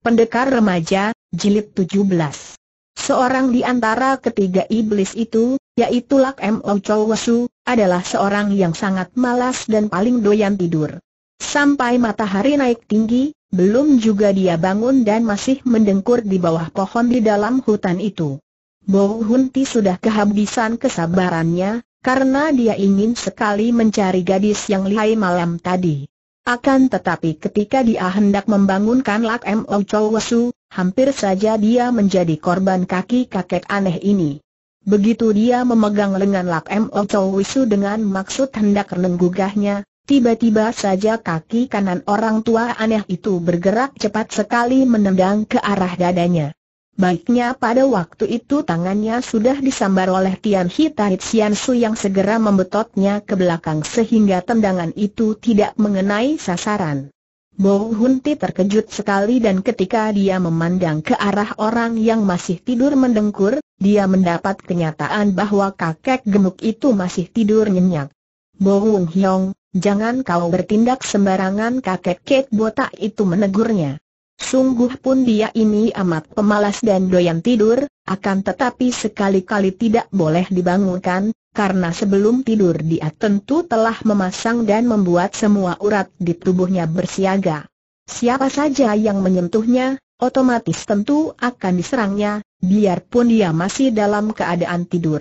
Pendekar Remaja, Jilid 17 Seorang di antara ketiga iblis itu, yaitu Lak Mo Chow adalah seorang yang sangat malas dan paling doyan tidur. Sampai matahari naik tinggi, belum juga dia bangun dan masih mendengkur di bawah pohon di dalam hutan itu. Bo Hun sudah kehabisan kesabarannya, karena dia ingin sekali mencari gadis yang lihai malam tadi. Akan tetapi ketika dia hendak membangunkan Lak Mo Chow hampir saja dia menjadi korban kaki kakek aneh ini. Begitu dia memegang lengan Lak Mo Chow dengan maksud hendak menggugahnya, tiba-tiba saja kaki kanan orang tua aneh itu bergerak cepat sekali menendang ke arah dadanya. Baiknya pada waktu itu tangannya sudah disambar oleh Tian Hitai Xian Su yang segera membetotnya ke belakang sehingga tendangan itu tidak mengenai sasaran. Bo Hun Ti terkejut sekali dan ketika dia memandang ke arah orang yang masih tidur mendengkur, dia mendapat kenyataan bahwa kakek gemuk itu masih tidur nyenyak. Bo Hun Hyong, jangan kau bertindak sembarangan kakek Kate botak itu menegurnya. Sungguh pun dia ini amat pemalas dan doyan tidur, akan tetapi sekali-kali tidak boleh dibangunkan, karena sebelum tidur dia tentu telah memasang dan membuat semua urat di tubuhnya bersiaga. Siapa saja yang menyentuhnya, otomatis tentu akan diserangnya, biarpun dia masih dalam keadaan tidur.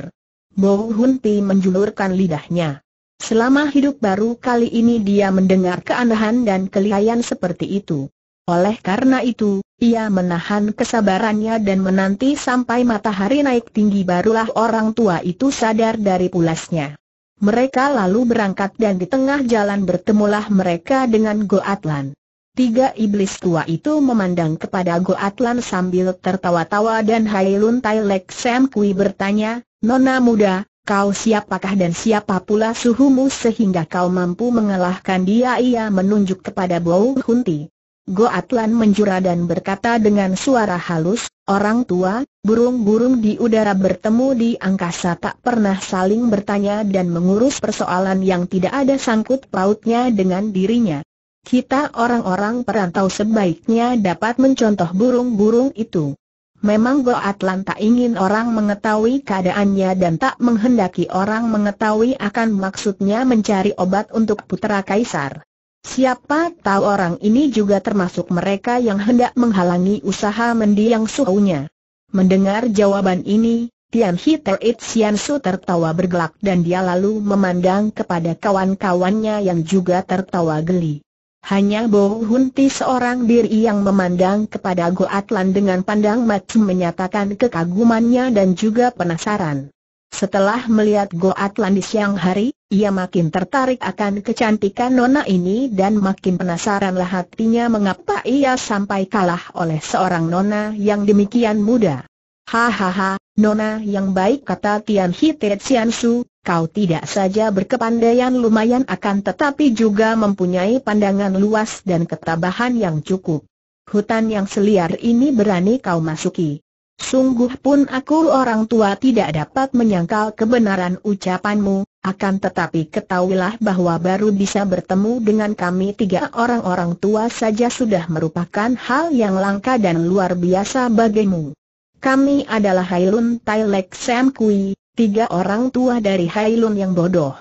Bo Hun menjulurkan lidahnya. Selama hidup baru kali ini dia mendengar keanehan dan kelihayan seperti itu. Oleh karena itu, ia menahan kesabarannya dan menanti sampai matahari naik tinggi barulah orang tua itu sadar dari pulasnya. Mereka lalu berangkat dan di tengah jalan bertemulah mereka dengan Goatlan. Tiga iblis tua itu memandang kepada Goatlan sambil tertawa-tawa dan Hailun Tailek Sam Kui bertanya, Nona muda, kau siapakah dan siapa pula suhumu sehingga kau mampu mengalahkan dia ia menunjuk kepada Bau Hunti. Goatlan menjura dan berkata dengan suara halus, orang tua, burung-burung di udara bertemu di angkasa tak pernah saling bertanya dan mengurus persoalan yang tidak ada sangkut pautnya dengan dirinya. Kita orang-orang perantau sebaiknya dapat mencontoh burung-burung itu. Memang Goatlan tak ingin orang mengetahui keadaannya dan tak menghendaki orang mengetahui akan maksudnya mencari obat untuk putera kaisar. Siapa tahu orang ini juga termasuk mereka yang hendak menghalangi usaha mendiang suhunya. Mendengar jawaban ini, Tian Hi Terit Sian Su tertawa bergelak dan dia lalu memandang kepada kawan-kawannya yang juga tertawa geli. Hanya Bo Hun Ti seorang diri yang memandang kepada Atlan dengan pandang macam menyatakan kekagumannya dan juga penasaran. Setelah melihat Goatlan di siang hari, ia makin tertarik akan kecantikan nona ini dan makin penasaranlah hatinya mengapa ia sampai kalah oleh seorang nona yang demikian muda. Hahaha, nona yang baik kata Tian Hite Tsian Su, kau tidak saja berkepandaian lumayan akan tetapi juga mempunyai pandangan luas dan ketabahan yang cukup. Hutan yang seliar ini berani kau masuki. Sungguh pun aku orang tua tidak dapat menyangkal kebenaran ucapanmu, akan tetapi ketahuilah bahwa baru bisa bertemu dengan kami tiga orang orang tua saja sudah merupakan hal yang langka dan luar biasa bagimu. Kami adalah Hailun Tailek Sam Kui, tiga orang tua dari Hailun yang bodoh.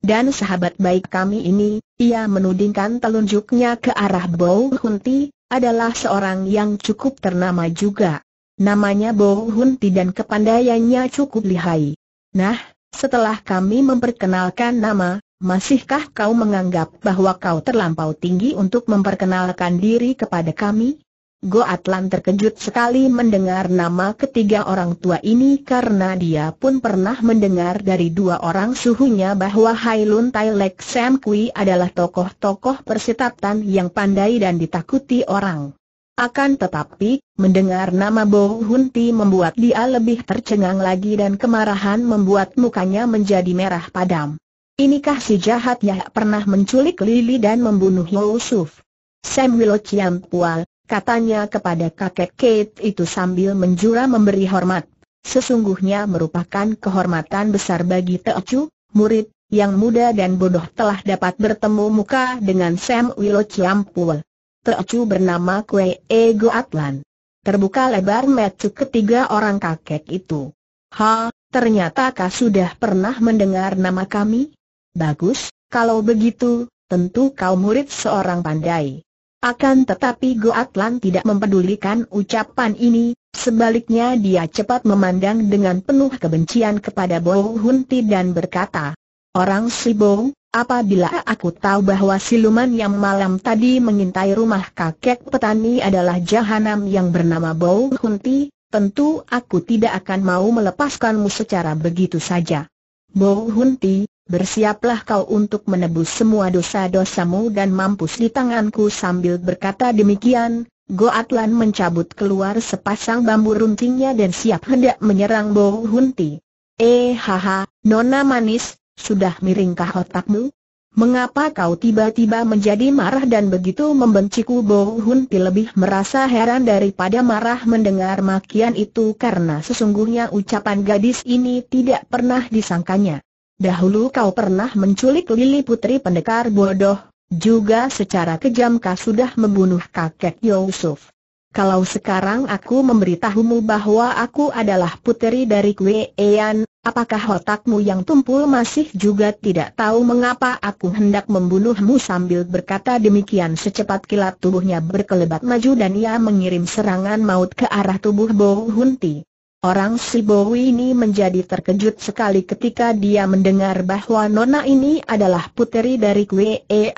Dan sahabat baik kami ini, ia menudingkan telunjuknya ke arah Bau Hunti, adalah seorang yang cukup ternama juga. Namanya Bo Hunti dan kepandaiannya cukup lihai. Nah, setelah kami memperkenalkan nama, masihkah kau menganggap bahwa kau terlampau tinggi untuk memperkenalkan diri kepada kami? Go Atlan terkejut sekali mendengar nama ketiga orang tua ini karena dia pun pernah mendengar dari dua orang suhunya bahwa Hailun Tai Lek Sam Kui adalah tokoh-tokoh persetatan yang pandai dan ditakuti orang. Akan tetapi, mendengar nama Bo Hun Ti membuat dia lebih tercengang lagi dan kemarahan membuat mukanya menjadi merah padam. Inikah si jahat yang pernah menculik Lili dan membunuh Yusuf? Sam Wilo Chiam Pual, katanya kepada kakek Kate itu sambil menjura memberi hormat. Sesungguhnya merupakan kehormatan besar bagi Teocu, murid, yang muda dan bodoh telah dapat bertemu muka dengan Sam Wilo Chiam Pual. Teocu bernama Kue Ego Atlan. Terbuka lebar metu ketiga orang kakek itu. Ha, ternyata kau sudah pernah mendengar nama kami? Bagus, kalau begitu, tentu kau murid seorang pandai. Akan tetapi Goatlan tidak mempedulikan ucapan ini, sebaliknya dia cepat memandang dengan penuh kebencian kepada Bo Hunti dan berkata, Orang si Bo, Apabila aku tahu bahwa siluman yang malam tadi mengintai rumah kakek petani adalah jahanam yang bernama Bau Hunti, tentu aku tidak akan mau melepaskanmu secara begitu saja. Bau Hunti, bersiaplah kau untuk menebus semua dosa-dosamu dan mampus di tanganku sambil berkata demikian. Goatlan mencabut keluar sepasang bambu runtingnya dan siap hendak menyerang Bau Hunti. Eh haha, nona manis, sudah miringkah otakmu? Mengapa kau tiba-tiba menjadi marah dan begitu membenciku Bo Hun Pi lebih merasa heran daripada marah mendengar makian itu karena sesungguhnya ucapan gadis ini tidak pernah disangkanya. Dahulu kau pernah menculik Lili Putri Pendekar Bodoh, juga secara kejam kau sudah membunuh kakek Yusuf. Kalau sekarang aku memberitahumu bahwa aku adalah puteri dari Yan. Apakah otakmu yang tumpul masih juga tidak tahu mengapa aku hendak membunuhmu sambil berkata demikian secepat kilat tubuhnya berkelebat maju dan ia mengirim serangan maut ke arah tubuh Bo Hunti. Orang Si Sibowu ini menjadi terkejut sekali ketika dia mendengar bahwa Nona ini adalah puteri dari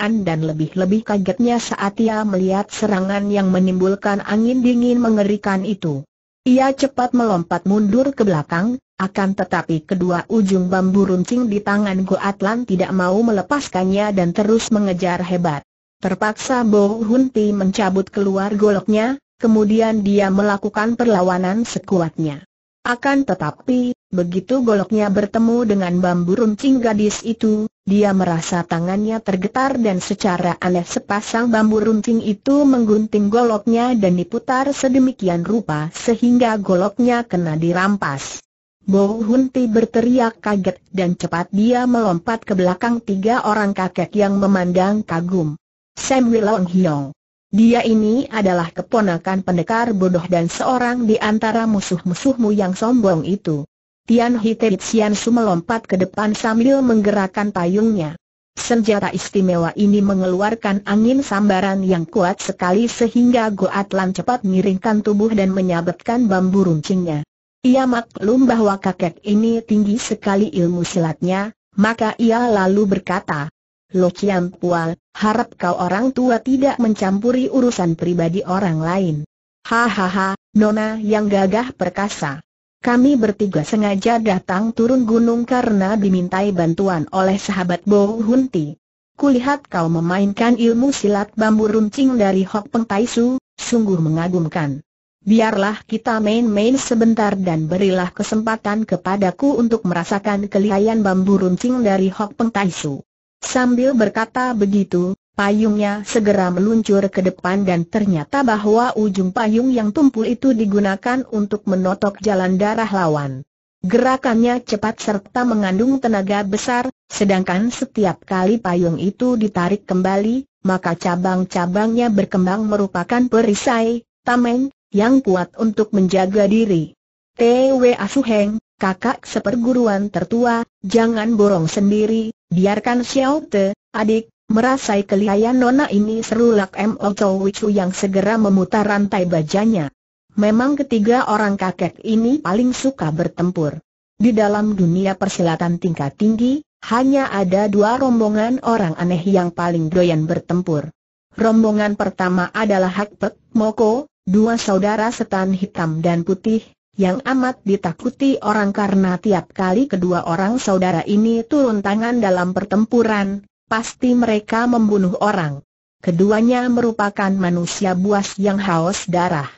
An dan lebih-lebih kagetnya saat ia melihat serangan yang menimbulkan angin dingin mengerikan itu. Ia cepat melompat mundur ke belakang, akan tetapi kedua ujung bambu runcing di tangan Go Atlan tidak mau melepaskannya dan terus mengejar hebat. Terpaksa Bo Hun Ti mencabut keluar goloknya, kemudian dia melakukan perlawanan sekuatnya. Akan tetapi, begitu goloknya bertemu dengan bambu runcing gadis itu, dia merasa tangannya tergetar dan secara aneh sepasang bambu runcing itu menggunting goloknya dan diputar sedemikian rupa sehingga goloknya kena dirampas. Bo Hunti berteriak kaget dan cepat dia melompat ke belakang tiga orang kakek yang memandang kagum. Sam Wilong Hiong dia ini adalah keponakan pendekar bodoh dan seorang di antara musuh-musuhmu yang sombong itu. Tian Hite Tian Su melompat ke depan sambil menggerakkan payungnya. Senjata istimewa ini mengeluarkan angin sambaran yang kuat sekali sehingga Go Atlan cepat miringkan tubuh dan menyabetkan bambu runcingnya. Ia maklum bahwa kakek ini tinggi sekali ilmu silatnya, maka ia lalu berkata, Lo Chiam Pual, harap kau orang tua tidak mencampuri urusan pribadi orang lain. Hahaha, Nona yang gagah perkasa. Kami bertiga sengaja datang turun gunung karena dimintai bantuan oleh sahabat Bo Hunti. Kulihat kau memainkan ilmu silat bambu runcing dari Hok Peng Tai Su, sungguh mengagumkan. Biarlah kita main-main sebentar dan berilah kesempatan kepadaku untuk merasakan kelihayan bambu runcing dari Hok Peng Tai Su. Sambil berkata begitu, payungnya segera meluncur ke depan dan ternyata bahwa ujung payung yang tumpul itu digunakan untuk menotok jalan darah lawan. Gerakannya cepat serta mengandung tenaga besar, sedangkan setiap kali payung itu ditarik kembali, maka cabang-cabangnya berkembang merupakan perisai, tameng, yang kuat untuk menjaga diri. T.W. Asuheng, kakak seperguruan tertua, jangan borong sendiri, biarkan Xiao Te, adik, merasai kelihayan nona ini serulak M.O. Chow Wichu yang segera memutar rantai bajanya. Memang ketiga orang kakek ini paling suka bertempur. Di dalam dunia persilatan tingkat tinggi, hanya ada dua rombongan orang aneh yang paling doyan bertempur. Rombongan pertama adalah Hak Pek, Moko, dua saudara setan hitam dan putih, yang amat ditakuti orang karena tiap kali kedua orang saudara ini turun tangan dalam pertempuran, pasti mereka membunuh orang. Keduanya merupakan manusia buas yang haus darah.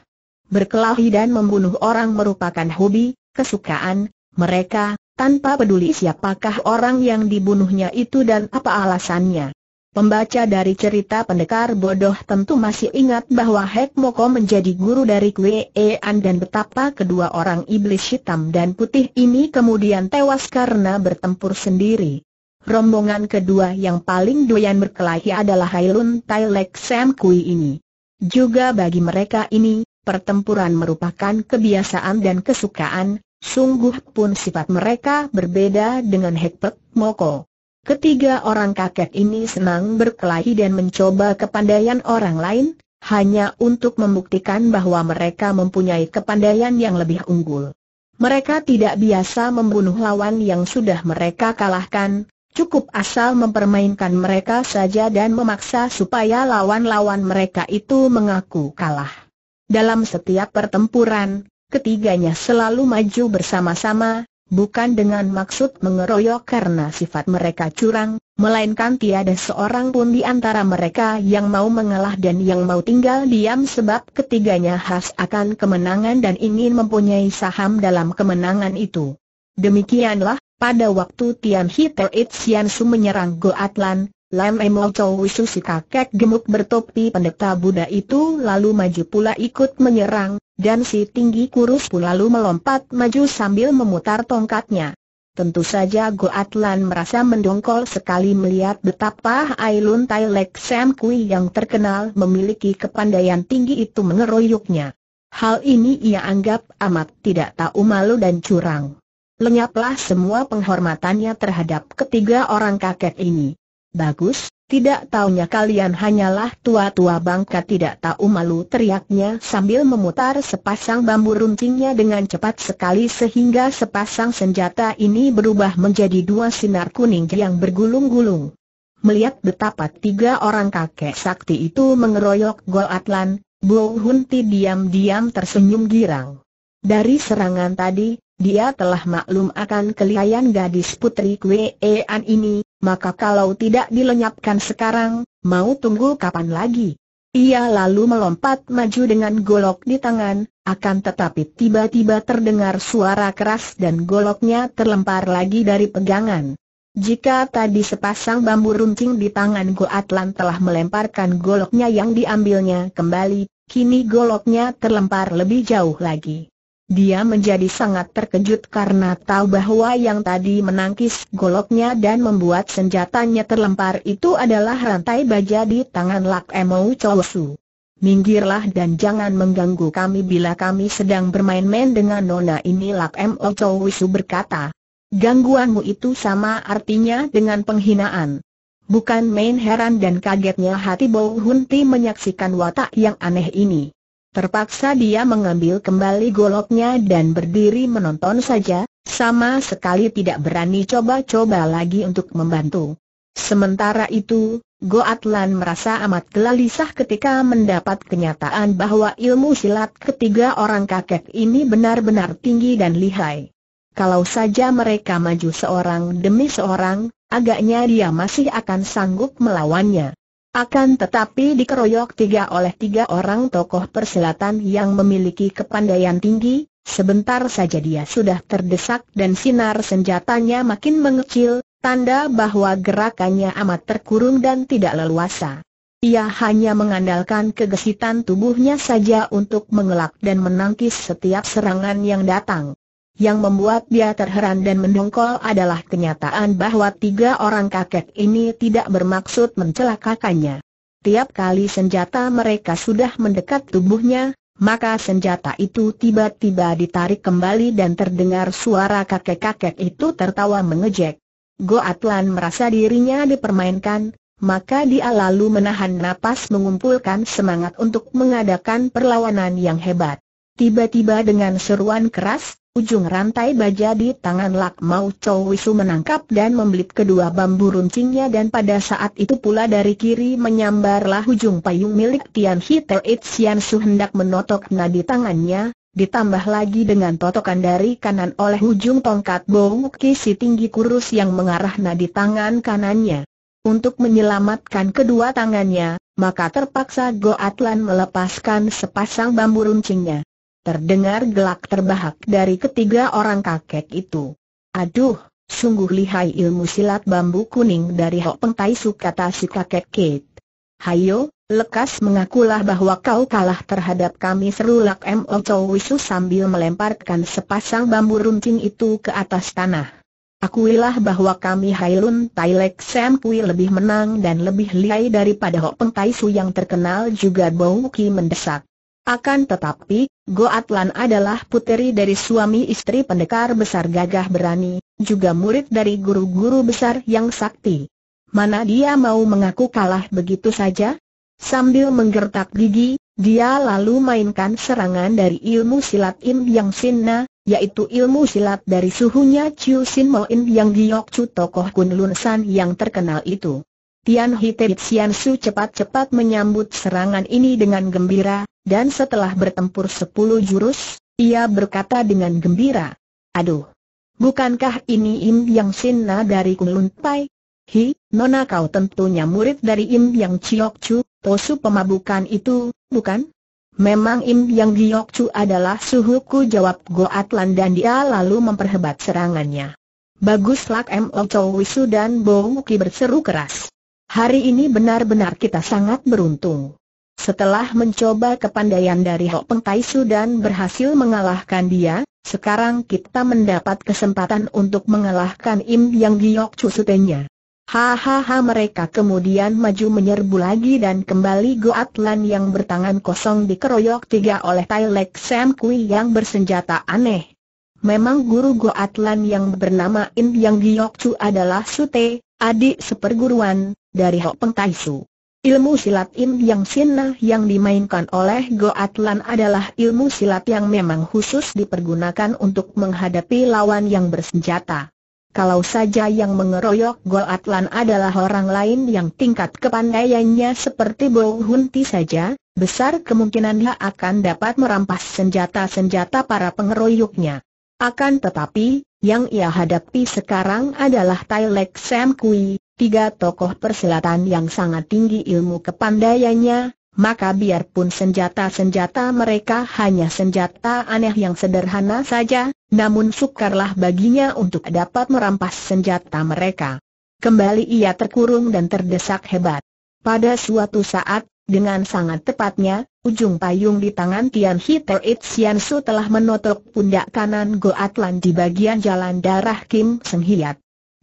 Berkelahi dan membunuh orang merupakan hobi, kesukaan, mereka, tanpa peduli siapakah orang yang dibunuhnya itu dan apa alasannya. Pembaca dari cerita pendekar bodoh tentu masih ingat bahwa Hek Moko menjadi guru dari Kwee An dan betapa kedua orang iblis hitam dan putih ini kemudian tewas karena bertempur sendiri. Rombongan kedua yang paling doyan berkelahi adalah Hailun Tai Lek Sam Kui ini. Juga bagi mereka ini, pertempuran merupakan kebiasaan dan kesukaan, sungguh pun sifat mereka berbeda dengan Hek Pek Moko. Ketiga orang kakek ini senang berkelahi dan mencoba kepandaian orang lain, hanya untuk membuktikan bahwa mereka mempunyai kepandaian yang lebih unggul. Mereka tidak biasa membunuh lawan yang sudah mereka kalahkan, cukup asal mempermainkan mereka saja dan memaksa supaya lawan-lawan mereka itu mengaku kalah. Dalam setiap pertempuran, ketiganya selalu maju bersama-sama, bukan dengan maksud mengeroyok karena sifat mereka curang, melainkan tiada seorang pun di antara mereka yang mau mengalah dan yang mau tinggal diam sebab ketiganya khas akan kemenangan dan ingin mempunyai saham dalam kemenangan itu. Demikianlah, pada waktu Tian Hiter Itzian Su menyerang Goatlan, Lam Emo Chow Wisu si kakek gemuk bertopi pendeta Buddha itu lalu maju pula ikut menyerang, dan si tinggi kurus pun lalu melompat maju sambil memutar tongkatnya. Tentu saja Goatlan merasa mendongkol sekali melihat betapa Ailun Tai Lek Sam Kui yang terkenal memiliki kepandaian tinggi itu mengeroyoknya. Hal ini ia anggap amat tidak tahu malu dan curang. Lenyaplah semua penghormatannya terhadap ketiga orang kakek ini. Bagus, tidak taunya kalian hanyalah tua-tua bangka tidak tahu malu teriaknya sambil memutar sepasang bambu runcingnya dengan cepat sekali sehingga sepasang senjata ini berubah menjadi dua sinar kuning yang bergulung-gulung. Melihat betapa tiga orang kakek sakti itu mengeroyok Gol Atlan, Bo Hun Ti diam-diam tersenyum girang. Dari serangan tadi, dia telah maklum akan kelihayan gadis putri An ini, maka kalau tidak dilenyapkan sekarang, mau tunggu kapan lagi? Ia lalu melompat maju dengan golok di tangan, akan tetapi tiba-tiba terdengar suara keras dan goloknya terlempar lagi dari pegangan. Jika tadi sepasang bambu runcing di tangan Goatlan telah melemparkan goloknya yang diambilnya kembali, kini goloknya terlempar lebih jauh lagi. Dia menjadi sangat terkejut karena tahu bahwa yang tadi menangkis goloknya dan membuat senjatanya terlempar itu adalah rantai baja di tangan Lak Emou Chosu. Minggirlah dan jangan mengganggu kami bila kami sedang bermain-main dengan nona ini Lak Emou Chosu berkata. Gangguanmu itu sama artinya dengan penghinaan. Bukan main heran dan kagetnya hati Bo Hunti menyaksikan watak yang aneh ini. Terpaksa dia mengambil kembali goloknya dan berdiri menonton saja, sama sekali tidak berani coba-coba lagi untuk membantu. Sementara itu, Goatlan merasa amat gelisah ketika mendapat kenyataan bahwa ilmu silat ketiga orang kakek ini benar-benar tinggi dan lihai. Kalau saja mereka maju seorang demi seorang, agaknya dia masih akan sanggup melawannya. Akan tetapi dikeroyok tiga oleh tiga orang tokoh perselatan yang memiliki kepandaian tinggi, sebentar saja dia sudah terdesak dan sinar senjatanya makin mengecil, tanda bahwa gerakannya amat terkurung dan tidak leluasa. Ia hanya mengandalkan kegesitan tubuhnya saja untuk mengelak dan menangkis setiap serangan yang datang. Yang membuat dia terheran dan mendongkol adalah kenyataan bahwa tiga orang kakek ini tidak bermaksud mencelakakannya. Tiap kali senjata mereka sudah mendekat tubuhnya, maka senjata itu tiba-tiba ditarik kembali dan terdengar suara kakek-kakek itu tertawa mengejek. Go Atlan merasa dirinya dipermainkan, maka dia lalu menahan napas mengumpulkan semangat untuk mengadakan perlawanan yang hebat. Tiba-tiba dengan seruan keras, Ujung rantai baja di tangan Lak Mau Chow Wisu menangkap dan membelit kedua bambu runcingnya dan pada saat itu pula dari kiri menyambarlah ujung payung milik Tian Hitel Xian Su hendak menotok nadi tangannya, ditambah lagi dengan totokan dari kanan oleh ujung tongkat Bou Kisi tinggi kurus yang mengarah nadi tangan kanannya. Untuk menyelamatkan kedua tangannya, maka terpaksa Goatlan melepaskan sepasang bambu runcingnya terdengar gelak terbahak dari ketiga orang kakek itu. Aduh, sungguh lihai ilmu silat bambu kuning dari Hok Peng Tai Su kata si kakek Kate. Hayo, lekas mengakulah bahwa kau kalah terhadap kami serulak M. O. Chow Wisu sambil melemparkan sepasang bambu runcing itu ke atas tanah. Akuilah bahwa kami Hailun Tailek Sam Kui lebih menang dan lebih lihai daripada Hok Peng Tai Su yang terkenal juga Bau Ki mendesak. Akan tetapi, Goatlan adalah puteri dari suami istri pendekar besar gagah berani, juga murid dari guru-guru besar yang sakti. Mana dia mau mengaku kalah begitu saja? Sambil menggertak gigi, dia lalu mainkan serangan dari ilmu silat Im Yang Sinna, yaitu ilmu silat dari suhunya Chiu Sin Mo Im Yang Giok Chu tokoh Kun Lun San yang terkenal itu. Tian Hite Xian Su cepat-cepat menyambut serangan ini dengan gembira, dan setelah bertempur sepuluh jurus, ia berkata dengan gembira, Aduh! Bukankah ini Im Yang Sinna dari Kulun Pai? Hi, Nona kau tentunya murid dari Im Yang Chiok Chu, tosu pemabukan itu, bukan? Memang Im Yang Giok Chu adalah suhuku jawab Goatlan dan dia lalu memperhebat serangannya. Bagus lak M. Chow Wisu dan Bo Muki berseru keras. Hari ini benar-benar kita sangat beruntung. Setelah mencoba kepandaian dari Ho Peng Tai Su dan berhasil mengalahkan dia, sekarang kita mendapat kesempatan untuk mengalahkan Im Yang Giok Cusutenya. Hahaha mereka kemudian maju menyerbu lagi dan kembali Goat Lan yang bertangan kosong dikeroyok tiga oleh Tai Lek Sam Kui yang bersenjata aneh. Memang guru Goat Lan yang bernama Im Yang Giok Chu adalah Sute, adik seperguruan, dari Ho Peng Tai Su. Ilmu silat Im Yang Sina yang dimainkan oleh Go Atlan adalah ilmu silat yang memang khusus dipergunakan untuk menghadapi lawan yang bersenjata. Kalau saja yang mengeroyok Go Atlan adalah orang lain yang tingkat kepandaiannya seperti Bo Hunti saja, besar kemungkinan dia akan dapat merampas senjata-senjata para pengeroyoknya. Akan tetapi, yang ia hadapi sekarang adalah Tai Lek Sam Kui, tiga tokoh perselatan yang sangat tinggi ilmu kepandaiannya, maka biarpun senjata-senjata mereka hanya senjata aneh yang sederhana saja, namun sukarlah baginya untuk dapat merampas senjata mereka. Kembali ia terkurung dan terdesak hebat. Pada suatu saat, dengan sangat tepatnya, ujung payung di tangan Tian Hiter Itziansu telah menotok pundak kanan Goatlan di bagian jalan darah Kim Seng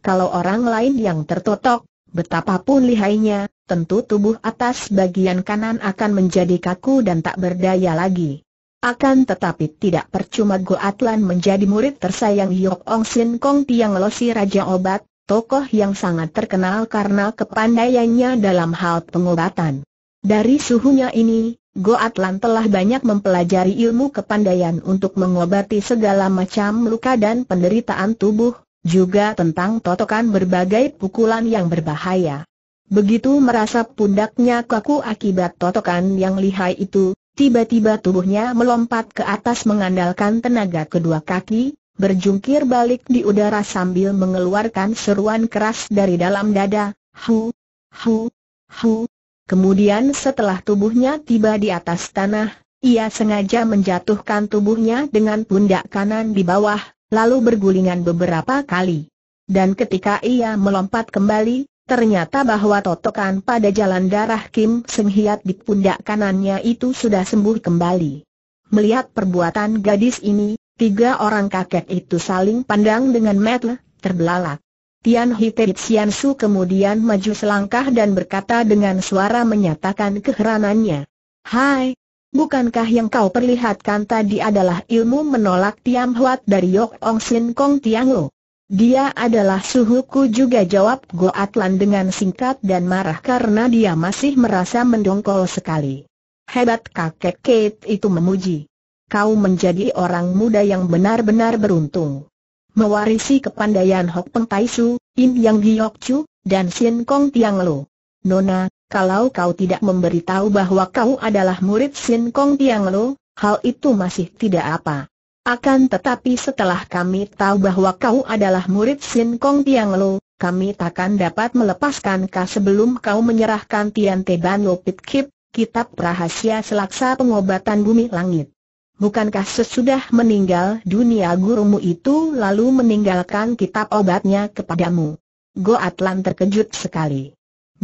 kalau orang lain yang tertotok, betapapun lihainya, tentu tubuh atas bagian kanan akan menjadi kaku dan tak berdaya lagi. Akan tetapi tidak percuma Go Atlan menjadi murid tersayang Yok Ong Sin Kong Tiang Losi Raja Obat, tokoh yang sangat terkenal karena kepandaiannya dalam hal pengobatan. Dari suhunya ini, Go Atlan telah banyak mempelajari ilmu kepandaian untuk mengobati segala macam luka dan penderitaan tubuh, juga tentang totokan berbagai pukulan yang berbahaya. Begitu merasa pundaknya kaku akibat totokan yang lihai itu, tiba-tiba tubuhnya melompat ke atas mengandalkan tenaga kedua kaki, berjungkir balik di udara sambil mengeluarkan seruan keras dari dalam dada, hu, hu, hu. Kemudian setelah tubuhnya tiba di atas tanah, ia sengaja menjatuhkan tubuhnya dengan pundak kanan di bawah, lalu bergulingan beberapa kali. Dan ketika ia melompat kembali, ternyata bahwa totokan pada jalan darah Kim Seng Hiat di pundak kanannya itu sudah sembuh kembali. Melihat perbuatan gadis ini, tiga orang kakek itu saling pandang dengan metel, terbelalak. Tian Hite Xian Su kemudian maju selangkah dan berkata dengan suara menyatakan keheranannya. Hai, Bukankah yang kau perlihatkan tadi adalah ilmu menolak Tiam Huat dari Yok Ong Sin Kong Tiang Lo? Dia adalah suhuku juga jawab Go Atlan dengan singkat dan marah karena dia masih merasa mendongkol sekali. Hebat kakek Kate itu memuji. Kau menjadi orang muda yang benar-benar beruntung. Mewarisi kepandaian Hok Peng Tai Su, Im Yang Giok Chu, dan Sin Kong Tiang Lo. Nona, kalau kau tidak memberitahu bahwa kau adalah murid Sin Kong Tiang Lo, hal itu masih tidak apa. Akan tetapi setelah kami tahu bahwa kau adalah murid Sin Kong Tiang Lo, kami takkan dapat melepaskan kau sebelum kau menyerahkan Tian Te Ban Lo Pit Kip, kitab rahasia selaksa pengobatan bumi langit. Bukankah sesudah meninggal dunia gurumu itu lalu meninggalkan kitab obatnya kepadamu? Goatlan terkejut sekali.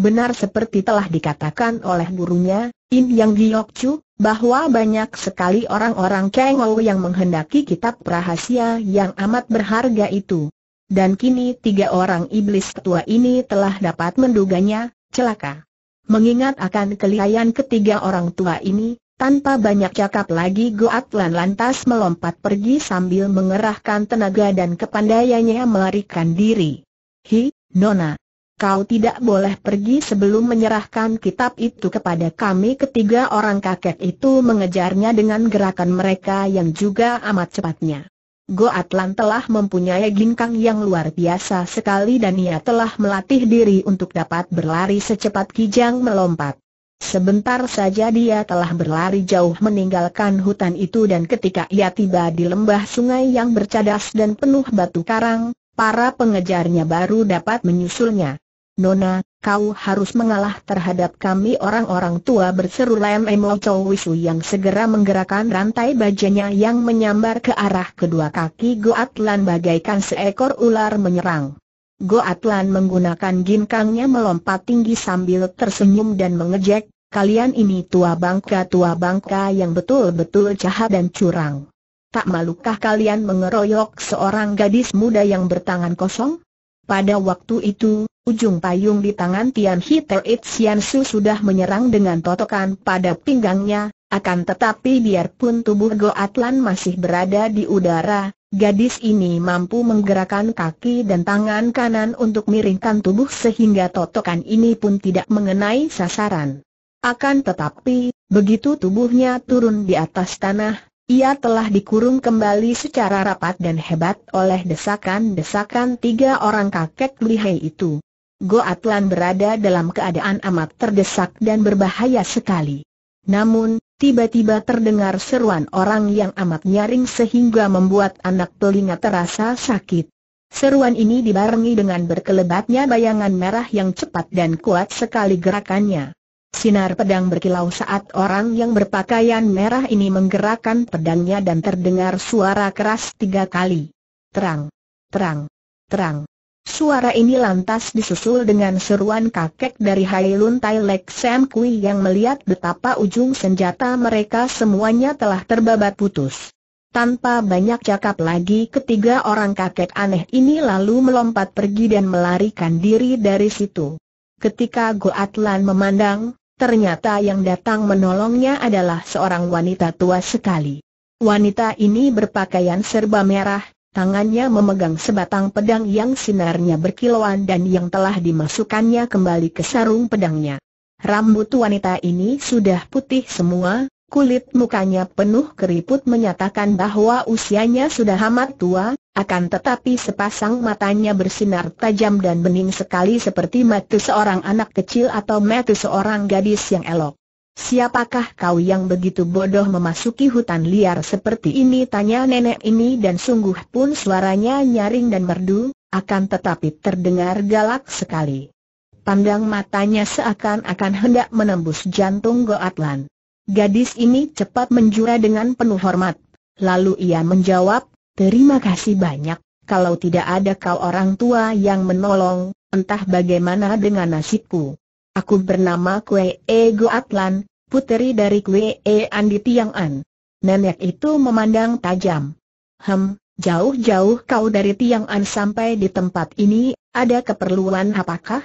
Benar seperti telah dikatakan oleh gurunya, In Yang Chu, bahwa banyak sekali orang-orang Ou yang menghendaki kitab rahasia yang amat berharga itu. Dan kini tiga orang iblis tua ini telah dapat menduganya, celaka. Mengingat akan kelihayan ketiga orang tua ini, tanpa banyak cakap lagi Goat Lan lantas melompat pergi sambil mengerahkan tenaga dan kepandaiannya melarikan diri. Hi, Nona, kau tidak boleh pergi sebelum menyerahkan kitab itu kepada kami ketiga orang kakek itu mengejarnya dengan gerakan mereka yang juga amat cepatnya. Go Atlan telah mempunyai ginkang yang luar biasa sekali dan ia telah melatih diri untuk dapat berlari secepat kijang melompat. Sebentar saja dia telah berlari jauh meninggalkan hutan itu dan ketika ia tiba di lembah sungai yang bercadas dan penuh batu karang, para pengejarnya baru dapat menyusulnya. Nona, kau harus mengalah terhadap kami orang-orang tua berseru Lam Emo Chow Wisu yang segera menggerakkan rantai bajanya yang menyambar ke arah kedua kaki Goatlan bagaikan seekor ular menyerang. Goatlan menggunakan ginkangnya melompat tinggi sambil tersenyum dan mengejek, kalian ini tua bangka-tua bangka yang betul-betul jahat dan curang. Tak malukah kalian mengeroyok seorang gadis muda yang bertangan kosong? Pada waktu itu, Ujung payung di tangan Tian Hiter Su sudah menyerang dengan totokan pada pinggangnya, akan tetapi biarpun tubuh Go Atlan masih berada di udara, gadis ini mampu menggerakkan kaki dan tangan kanan untuk miringkan tubuh sehingga totokan ini pun tidak mengenai sasaran. Akan tetapi, begitu tubuhnya turun di atas tanah, ia telah dikurung kembali secara rapat dan hebat oleh desakan-desakan tiga orang kakek lihai itu. Goatlan berada dalam keadaan amat terdesak dan berbahaya sekali. Namun, tiba-tiba terdengar seruan orang yang amat nyaring sehingga membuat anak telinga terasa sakit. Seruan ini dibarengi dengan berkelebatnya bayangan merah yang cepat dan kuat sekali gerakannya. Sinar pedang berkilau saat orang yang berpakaian merah ini menggerakkan pedangnya dan terdengar suara keras tiga kali. Terang, terang, terang. Suara ini lantas disusul dengan seruan kakek dari Hailun Tai Lek Sam Kui yang melihat betapa ujung senjata mereka semuanya telah terbabat putus. Tanpa banyak cakap lagi ketiga orang kakek aneh ini lalu melompat pergi dan melarikan diri dari situ. Ketika Goatlan memandang, ternyata yang datang menolongnya adalah seorang wanita tua sekali. Wanita ini berpakaian serba merah, Tangannya memegang sebatang pedang yang sinarnya berkilauan dan yang telah dimasukkannya kembali ke sarung pedangnya. Rambut wanita ini sudah putih semua, kulit mukanya penuh keriput menyatakan bahwa usianya sudah amat tua, akan tetapi sepasang matanya bersinar tajam dan bening sekali seperti mata seorang anak kecil atau mata seorang gadis yang elok. Siapakah kau yang begitu bodoh memasuki hutan liar seperti ini? Tanya nenek ini dan sungguh pun suaranya nyaring dan merdu, akan tetapi terdengar galak sekali. Pandang matanya seakan-akan hendak menembus jantung Goatlan. Gadis ini cepat menjura dengan penuh hormat. Lalu ia menjawab, terima kasih banyak, kalau tidak ada kau orang tua yang menolong, entah bagaimana dengan nasibku. Aku bernama Kue Ego Atlan, puteri dari Kwee Andi Tiang An. Nenek itu memandang tajam. Hem, jauh-jauh kau dari Tiang An sampai di tempat ini, ada keperluan apakah?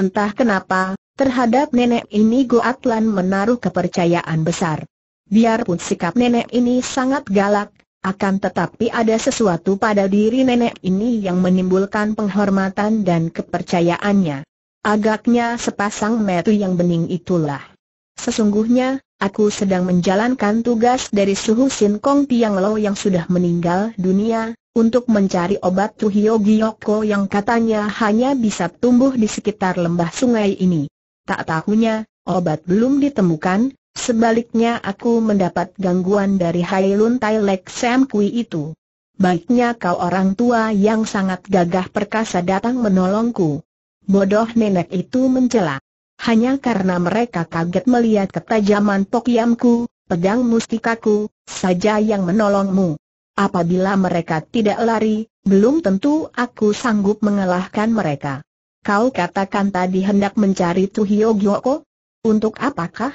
Entah kenapa, terhadap nenek ini Goatlan menaruh kepercayaan besar. Biarpun sikap nenek ini sangat galak, akan tetapi ada sesuatu pada diri nenek ini yang menimbulkan penghormatan dan kepercayaannya. Agaknya sepasang metu yang bening itulah. Sesungguhnya, aku sedang menjalankan tugas dari suhu Sin Kong Tiang Lo yang sudah meninggal dunia, untuk mencari obat Tuhio Giyoko yang katanya hanya bisa tumbuh di sekitar lembah sungai ini. Tak tahunya, obat belum ditemukan, sebaliknya aku mendapat gangguan dari Hailun Tai Lek Sam Kui itu. Baiknya kau orang tua yang sangat gagah perkasa datang menolongku. Bodoh nenek itu mencela. Hanya karena mereka kaget melihat ketajaman pokiamku, pedang mustikaku, saja yang menolongmu. Apabila mereka tidak lari, belum tentu aku sanggup mengalahkan mereka. Kau katakan tadi hendak mencari Tuhio Gyoko? Untuk apakah?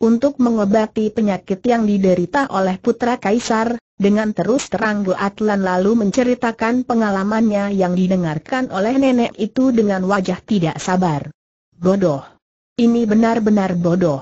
Untuk mengobati penyakit yang diderita oleh putra kaisar, dengan terus terang Bu Atlan lalu menceritakan pengalamannya yang didengarkan oleh nenek itu dengan wajah tidak sabar. Bodoh. Ini benar-benar bodoh.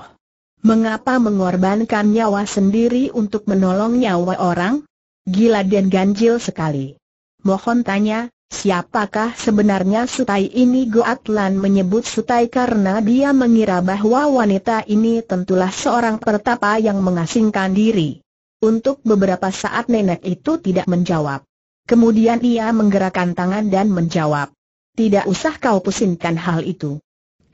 Mengapa mengorbankan nyawa sendiri untuk menolong nyawa orang? Gila dan ganjil sekali. Mohon tanya, siapakah sebenarnya Sutai ini Goatlan menyebut Sutai karena dia mengira bahwa wanita ini tentulah seorang pertapa yang mengasingkan diri. Untuk beberapa saat nenek itu tidak menjawab. Kemudian ia menggerakkan tangan dan menjawab. Tidak usah kau pusingkan hal itu.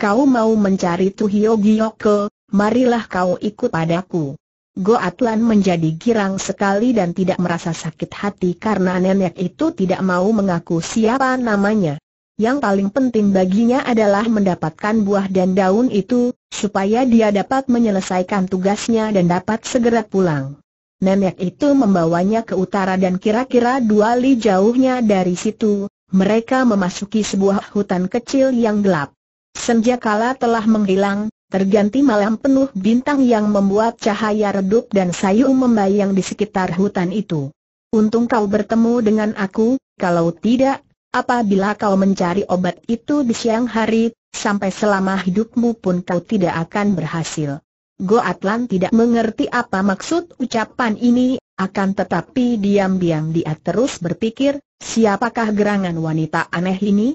Kau mau mencari Tuhio Giyoko, marilah kau ikut padaku. Goatlan menjadi girang sekali dan tidak merasa sakit hati karena nenek itu tidak mau mengaku siapa namanya. Yang paling penting baginya adalah mendapatkan buah dan daun itu, supaya dia dapat menyelesaikan tugasnya dan dapat segera pulang. Nenek itu membawanya ke utara dan kira-kira dua li jauhnya dari situ, mereka memasuki sebuah hutan kecil yang gelap. Senja kala telah menghilang, terganti malam penuh bintang yang membuat cahaya redup dan sayu membayang di sekitar hutan itu. Untung kau bertemu dengan aku, kalau tidak, apabila kau mencari obat itu di siang hari, sampai selama hidupmu pun kau tidak akan berhasil. Go Atlan tidak mengerti apa maksud ucapan ini, akan tetapi diam-diam dia terus berpikir, siapakah gerangan wanita aneh ini?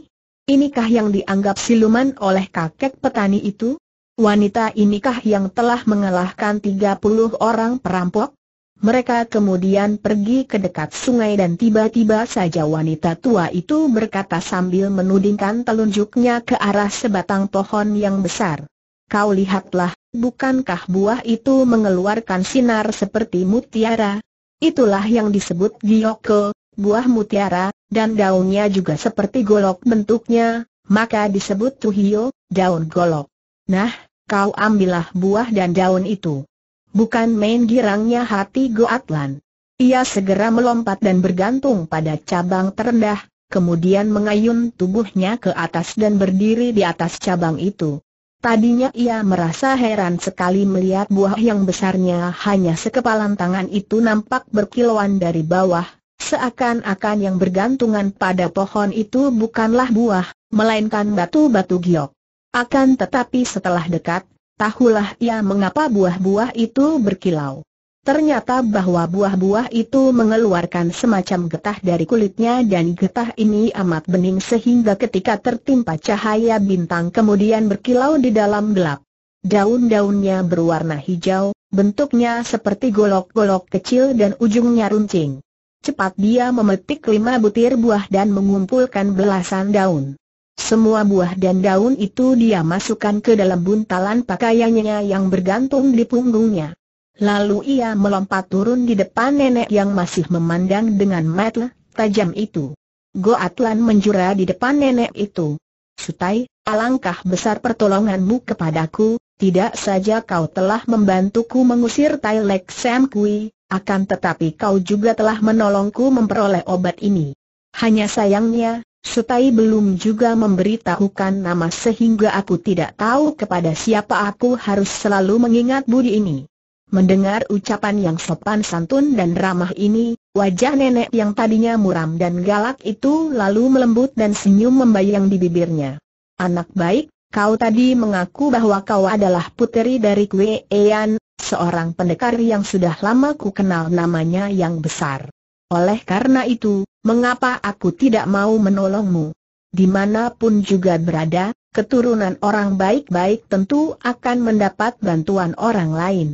Inikah yang dianggap siluman oleh kakek petani itu? Wanita inikah yang telah mengalahkan 30 orang perampok? Mereka kemudian pergi ke dekat sungai dan tiba-tiba saja wanita tua itu berkata sambil menudingkan telunjuknya ke arah sebatang pohon yang besar. Kau lihatlah, bukankah buah itu mengeluarkan sinar seperti mutiara? Itulah yang disebut gioko, buah mutiara, dan daunnya juga seperti golok bentuknya, maka disebut tuhio, daun golok. Nah, kau ambillah buah dan daun itu. Bukan main girangnya hati Goatlan. Ia segera melompat dan bergantung pada cabang terendah, kemudian mengayun tubuhnya ke atas dan berdiri di atas cabang itu. Tadinya ia merasa heran sekali melihat buah yang besarnya hanya sekepalan tangan itu nampak berkilauan dari bawah, Seakan-akan yang bergantungan pada pohon itu bukanlah buah, melainkan batu-batu giok. Akan tetapi setelah dekat, tahulah ia mengapa buah-buah itu berkilau. Ternyata bahwa buah-buah itu mengeluarkan semacam getah dari kulitnya dan getah ini amat bening sehingga ketika tertimpa cahaya bintang kemudian berkilau di dalam gelap. Daun-daunnya berwarna hijau, bentuknya seperti golok-golok kecil dan ujungnya runcing. Cepat dia memetik lima butir buah dan mengumpulkan belasan daun. Semua buah dan daun itu dia masukkan ke dalam buntalan pakaiannya yang bergantung di punggungnya. Lalu ia melompat turun di depan nenek yang masih memandang dengan mata tajam itu. Goatlan menjura di depan nenek itu. Sutai, alangkah besar pertolonganmu kepadaku, tidak saja kau telah membantuku mengusir Tai Lek Sam Kui, akan tetapi kau juga telah menolongku memperoleh obat ini. Hanya sayangnya, Sutai belum juga memberitahukan nama sehingga aku tidak tahu kepada siapa aku harus selalu mengingat budi ini. Mendengar ucapan yang sopan santun dan ramah ini, wajah nenek yang tadinya muram dan galak itu lalu melembut dan senyum membayang di bibirnya. Anak baik, kau tadi mengaku bahwa kau adalah puteri dari Kue Ean, Seorang pendekar yang sudah lama ku kenal namanya yang besar. Oleh karena itu, mengapa aku tidak mau menolongmu? Dimanapun juga berada, keturunan orang baik-baik tentu akan mendapat bantuan orang lain.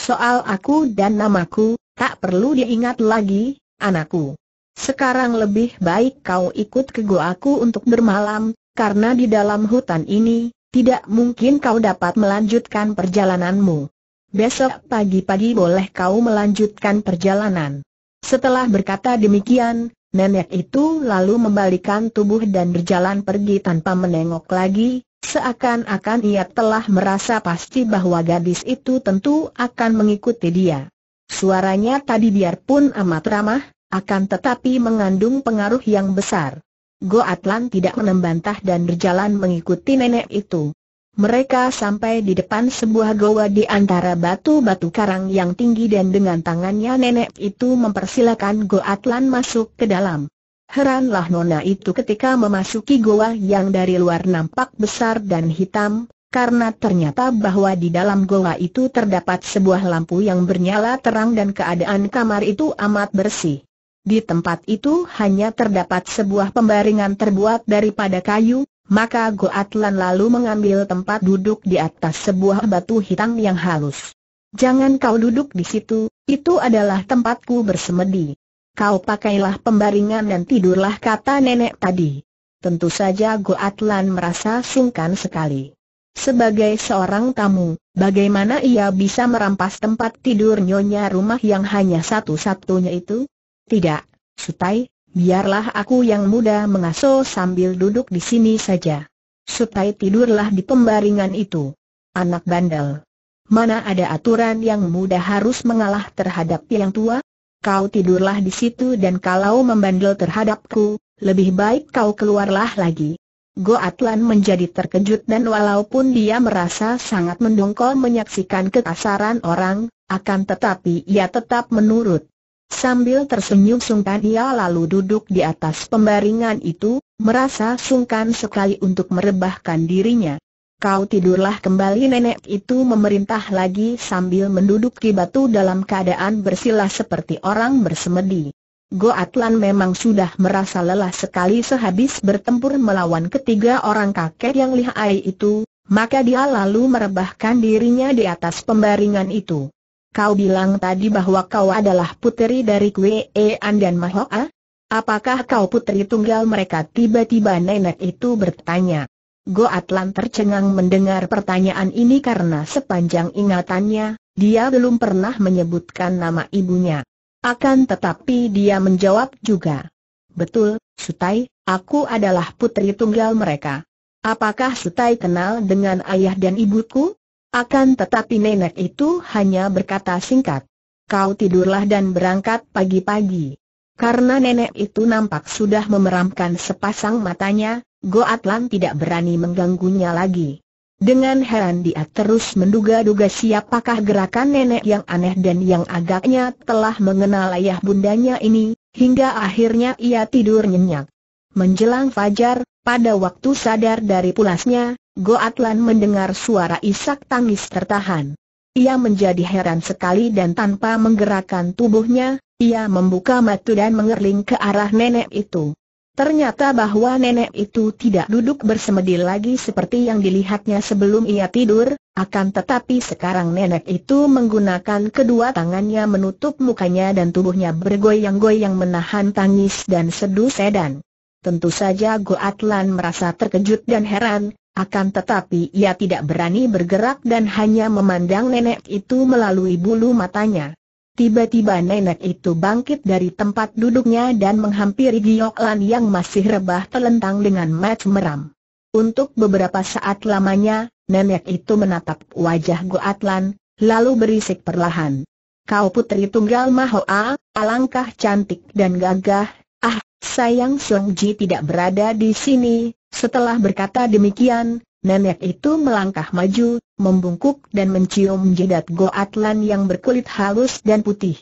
Soal aku dan namaku, tak perlu diingat lagi, anakku. Sekarang lebih baik kau ikut ke gua aku untuk bermalam, karena di dalam hutan ini, tidak mungkin kau dapat melanjutkan perjalananmu besok pagi-pagi boleh kau melanjutkan perjalanan. Setelah berkata demikian, nenek itu lalu membalikan tubuh dan berjalan pergi tanpa menengok lagi, seakan-akan ia telah merasa pasti bahwa gadis itu tentu akan mengikuti dia. Suaranya tadi biarpun amat ramah, akan tetapi mengandung pengaruh yang besar. Goatlan tidak menembantah dan berjalan mengikuti nenek itu. Mereka sampai di depan sebuah goa di antara batu-batu karang yang tinggi dan dengan tangannya nenek itu mempersilakan Goatlan masuk ke dalam. Heranlah Nona itu ketika memasuki goa yang dari luar nampak besar dan hitam, karena ternyata bahwa di dalam goa itu terdapat sebuah lampu yang bernyala terang dan keadaan kamar itu amat bersih. Di tempat itu hanya terdapat sebuah pembaringan terbuat daripada kayu, maka Goatlan lalu mengambil tempat duduk di atas sebuah batu hitam yang halus. Jangan kau duduk di situ, itu adalah tempatku bersemedi. Kau pakailah pembaringan dan tidurlah kata nenek tadi. Tentu saja Goatlan merasa sungkan sekali. Sebagai seorang tamu, bagaimana ia bisa merampas tempat tidur nyonya rumah yang hanya satu-satunya itu? Tidak, Sutai, biarlah aku yang muda mengasuh sambil duduk di sini saja. supaya tidurlah di pembaringan itu. Anak bandel. Mana ada aturan yang muda harus mengalah terhadap yang tua? Kau tidurlah di situ dan kalau membandel terhadapku, lebih baik kau keluarlah lagi. Goatuan menjadi terkejut dan walaupun dia merasa sangat mendongkol menyaksikan kekasaran orang, akan tetapi ia tetap menurut. Sambil tersenyum sungkan ia lalu duduk di atas pembaringan itu, merasa sungkan sekali untuk merebahkan dirinya. Kau tidurlah kembali nenek itu memerintah lagi sambil menduduki batu dalam keadaan bersila seperti orang bersemedi. Goatlan memang sudah merasa lelah sekali sehabis bertempur melawan ketiga orang kakek yang lihai itu, maka dia lalu merebahkan dirinya di atas pembaringan itu. Kau bilang tadi bahwa kau adalah puteri dari Kwe An dan Mahoa? Apakah kau putri tunggal mereka? Tiba-tiba nenek itu bertanya. Go Atlan tercengang mendengar pertanyaan ini karena sepanjang ingatannya, dia belum pernah menyebutkan nama ibunya. Akan tetapi dia menjawab juga. Betul, Sutai, aku adalah putri tunggal mereka. Apakah Sutai kenal dengan ayah dan ibuku? Akan tetapi nenek itu hanya berkata singkat. Kau tidurlah dan berangkat pagi-pagi. Karena nenek itu nampak sudah memeramkan sepasang matanya, Goatlan tidak berani mengganggunya lagi. Dengan heran dia terus menduga-duga siapakah gerakan nenek yang aneh dan yang agaknya telah mengenal ayah bundanya ini, hingga akhirnya ia tidur nyenyak. Menjelang fajar, pada waktu sadar dari pulasnya, Goatlan mendengar suara isak tangis tertahan. Ia menjadi heran sekali dan tanpa menggerakkan tubuhnya, ia membuka mata dan mengerling ke arah nenek itu. Ternyata bahwa nenek itu tidak duduk bersemedi lagi seperti yang dilihatnya sebelum ia tidur, akan tetapi sekarang nenek itu menggunakan kedua tangannya menutup mukanya dan tubuhnya bergoyang-goyang menahan tangis dan sedu sedan. Tentu saja Goatlan merasa terkejut dan heran, akan tetapi ia tidak berani bergerak dan hanya memandang nenek itu melalui bulu matanya. Tiba-tiba nenek itu bangkit dari tempat duduknya dan menghampiri Giok yang masih rebah telentang dengan mat meram. Untuk beberapa saat lamanya, nenek itu menatap wajah Goat Lan, lalu berisik perlahan. Kau putri tunggal Mahoa, alangkah cantik dan gagah, ah, Sayang Song Ji tidak berada di sini, setelah berkata demikian, nenek itu melangkah maju, membungkuk dan mencium jidat Go Atlan yang berkulit halus dan putih.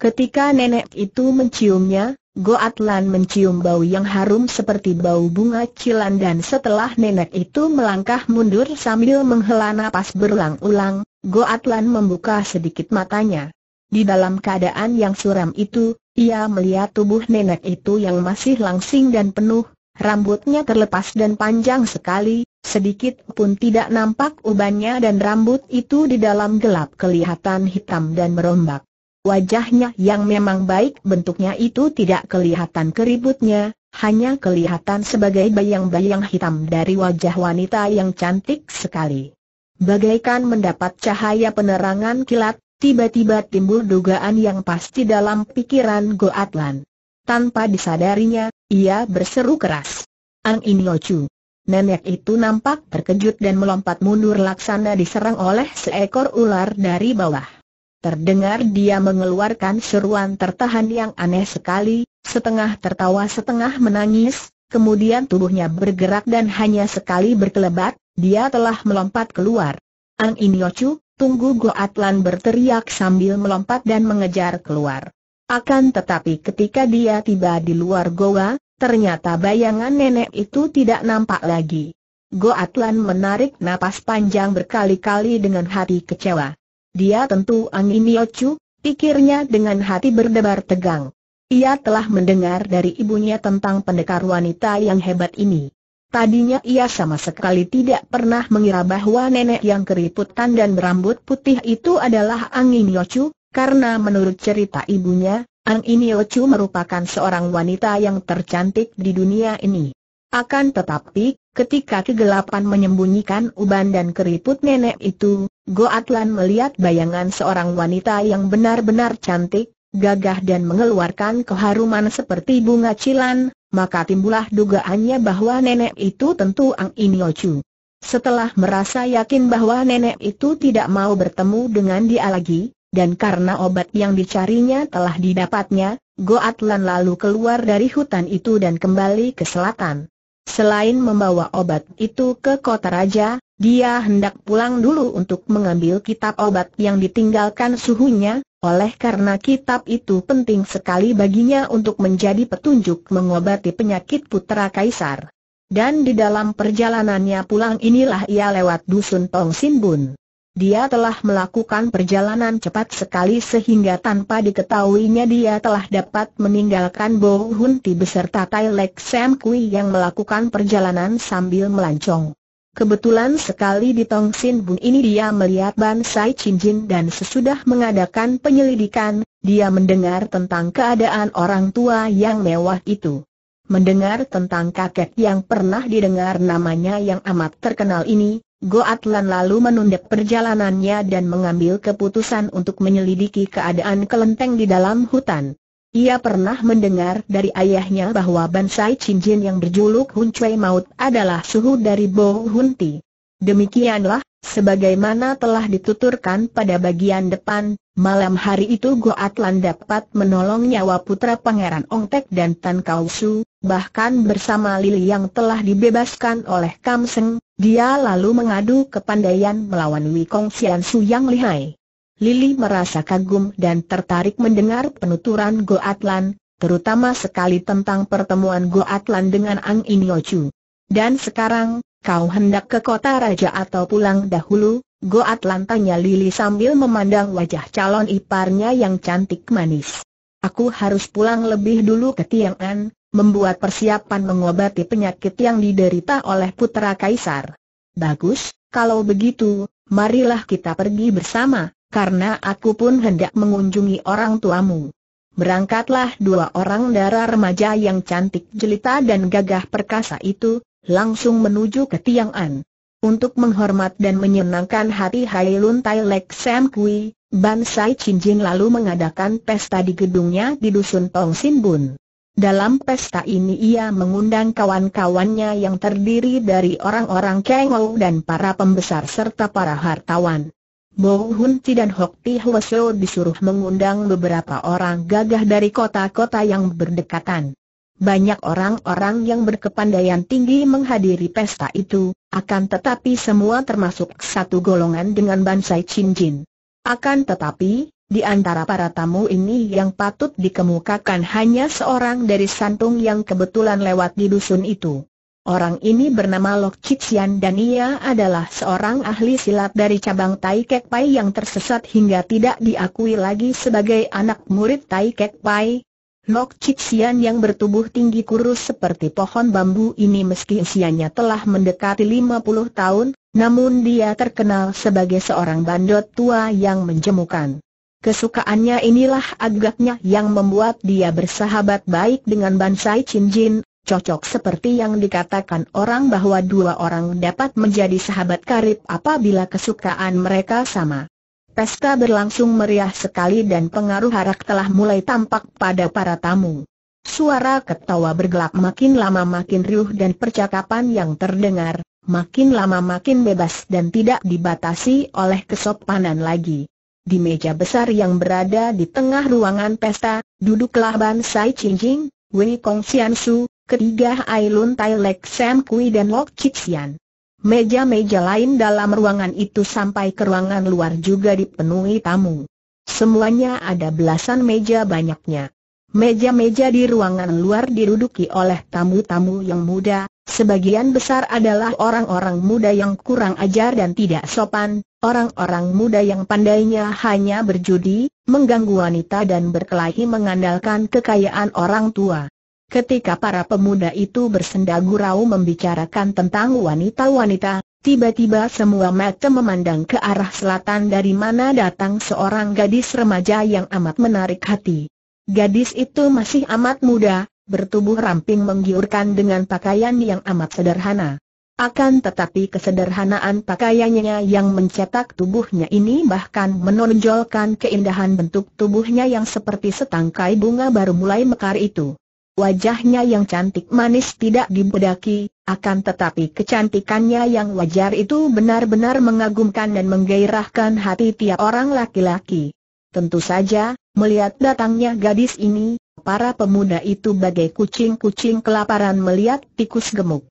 Ketika nenek itu menciumnya, Go Atlan mencium bau yang harum seperti bau bunga cilan dan setelah nenek itu melangkah mundur sambil menghela napas berulang-ulang, Go Atlan membuka sedikit matanya. Di dalam keadaan yang suram itu, ia melihat tubuh nenek itu yang masih langsing dan penuh, rambutnya terlepas dan panjang sekali, sedikit pun tidak nampak ubannya dan rambut itu di dalam gelap kelihatan hitam dan merombak. Wajahnya yang memang baik bentuknya itu tidak kelihatan keributnya, hanya kelihatan sebagai bayang-bayang hitam dari wajah wanita yang cantik sekali. Bagaikan mendapat cahaya penerangan kilat, tiba-tiba timbul dugaan yang pasti dalam pikiran Go Atlan. Tanpa disadarinya, ia berseru keras. Ang Inyo Lo Chu. Nenek itu nampak terkejut dan melompat mundur laksana diserang oleh seekor ular dari bawah. Terdengar dia mengeluarkan seruan tertahan yang aneh sekali, setengah tertawa setengah menangis, kemudian tubuhnya bergerak dan hanya sekali berkelebat, dia telah melompat keluar. Ang Inyo Chu, Tunggu Goatlan berteriak sambil melompat dan mengejar keluar. Akan tetapi ketika dia tiba di luar goa, ternyata bayangan nenek itu tidak nampak lagi. Goatlan menarik napas panjang berkali-kali dengan hati kecewa. Dia tentu angin yocu, pikirnya dengan hati berdebar tegang. Ia telah mendengar dari ibunya tentang pendekar wanita yang hebat ini. Tadinya ia sama sekali tidak pernah mengira bahwa nenek yang keriputan dan berambut putih itu adalah Angin Yochu, karena menurut cerita ibunya, Angin Yochu merupakan seorang wanita yang tercantik di dunia ini. Akan tetapi, ketika kegelapan menyembunyikan uban dan keriput nenek itu, Goatlan melihat bayangan seorang wanita yang benar-benar cantik, gagah dan mengeluarkan keharuman seperti bunga cilan, maka timbullah dugaannya bahwa nenek itu tentu Ang Iniochu. Setelah merasa yakin bahwa nenek itu tidak mau bertemu dengan dia lagi, dan karena obat yang dicarinya telah didapatnya, Goatlan lalu keluar dari hutan itu dan kembali ke selatan. Selain membawa obat itu ke kota raja, dia hendak pulang dulu untuk mengambil kitab obat yang ditinggalkan suhunya, oleh karena kitab itu penting sekali baginya untuk menjadi petunjuk mengobati penyakit putra kaisar. Dan di dalam perjalanannya pulang inilah ia lewat dusun Tong Sinbun. Dia telah melakukan perjalanan cepat sekali sehingga tanpa diketahuinya dia telah dapat meninggalkan Bo Hunti beserta Tai Lek Sam Kui yang melakukan perjalanan sambil melancong. Kebetulan sekali di Tong Sin Bun ini dia melihat Bansai Jin dan sesudah mengadakan penyelidikan, dia mendengar tentang keadaan orang tua yang mewah itu. Mendengar tentang kakek yang pernah didengar namanya yang amat terkenal ini, Goatlan lalu menunda perjalanannya dan mengambil keputusan untuk menyelidiki keadaan kelenteng di dalam hutan. Ia pernah mendengar dari ayahnya bahwa Bansai Chinjin yang berjuluk Hun Cui Maut adalah suhu dari Bo Hun Ti. Demikianlah, sebagaimana telah dituturkan pada bagian depan, malam hari itu Atlan dapat menolong nyawa putra Pangeran Ongtek dan Tan Kau Su, bahkan bersama Lili yang telah dibebaskan oleh Kam Seng, dia lalu mengadu kepandaian melawan Wikong Sian Su yang lihai. Lili merasa kagum dan tertarik mendengar penuturan Go Atlan, terutama sekali tentang pertemuan Go Atlan dengan Ang In Dan sekarang, kau hendak ke kota raja atau pulang dahulu? Go Atlan tanya Lili sambil memandang wajah calon iparnya yang cantik manis. Aku harus pulang lebih dulu ke Tiang'an, membuat persiapan mengobati penyakit yang diderita oleh putra kaisar. Bagus, kalau begitu, marilah kita pergi bersama, karena aku pun hendak mengunjungi orang tuamu. Berangkatlah dua orang darah remaja yang cantik jelita dan gagah perkasa itu, langsung menuju ke Tiang'an. Untuk menghormat dan menyenangkan hati Hailun Tai Lek Sam Kui, Ban Sai Chin Jin lalu mengadakan pesta di gedungnya di dusun Tong Sin Bun. Dalam pesta ini ia mengundang kawan-kawannya yang terdiri dari orang-orang Kengou dan para pembesar serta para hartawan. Mou Hun Ti dan Hok Pi Hwa disuruh mengundang beberapa orang gagah dari kota-kota yang berdekatan. Banyak orang-orang yang berkepandaian tinggi menghadiri pesta itu, akan tetapi semua termasuk satu golongan dengan Bansai Chin Jin. Akan tetapi, di antara para tamu ini yang patut dikemukakan hanya seorang dari santung yang kebetulan lewat di dusun itu. Orang ini bernama Lok Cixian dan ia adalah seorang ahli silat dari cabang Tai Kek Pai yang tersesat hingga tidak diakui lagi sebagai anak murid Tai Kek Pai. Lok Cixian yang bertubuh tinggi kurus seperti pohon bambu ini meski usianya telah mendekati 50 tahun, namun dia terkenal sebagai seorang bandot tua yang menjemukan. Kesukaannya inilah agaknya yang membuat dia bersahabat baik dengan Bansai Chin Jin, Cocok seperti yang dikatakan orang bahwa dua orang dapat menjadi sahabat karib apabila kesukaan mereka sama. Pesta berlangsung meriah sekali dan pengaruh harak telah mulai tampak pada para tamu. Suara ketawa bergelak makin lama makin riuh dan percakapan yang terdengar, makin lama makin bebas dan tidak dibatasi oleh kesopanan lagi. Di meja besar yang berada di tengah ruangan pesta, duduklah Ban Sai Jing, Wei Kong Xian Su, ketiga Ailun Tai Lek Sam Kui dan Lok Sian. Meja-meja lain dalam ruangan itu sampai ke ruangan luar juga dipenuhi tamu. Semuanya ada belasan meja banyaknya. Meja-meja di ruangan luar diruduki oleh tamu-tamu yang muda, sebagian besar adalah orang-orang muda yang kurang ajar dan tidak sopan, orang-orang muda yang pandainya hanya berjudi, mengganggu wanita dan berkelahi mengandalkan kekayaan orang tua. Ketika para pemuda itu bersenda gurau membicarakan tentang wanita-wanita, tiba-tiba semua mata memandang ke arah selatan dari mana datang seorang gadis remaja yang amat menarik hati. Gadis itu masih amat muda, bertubuh ramping menggiurkan dengan pakaian yang amat sederhana. Akan tetapi kesederhanaan pakaiannya yang mencetak tubuhnya ini bahkan menonjolkan keindahan bentuk tubuhnya yang seperti setangkai bunga baru mulai mekar itu. Wajahnya yang cantik manis tidak dibedaki, akan tetapi kecantikannya yang wajar itu benar-benar mengagumkan dan menggairahkan hati tiap orang laki-laki. Tentu saja, melihat datangnya gadis ini, para pemuda itu bagai kucing-kucing kelaparan melihat tikus gemuk.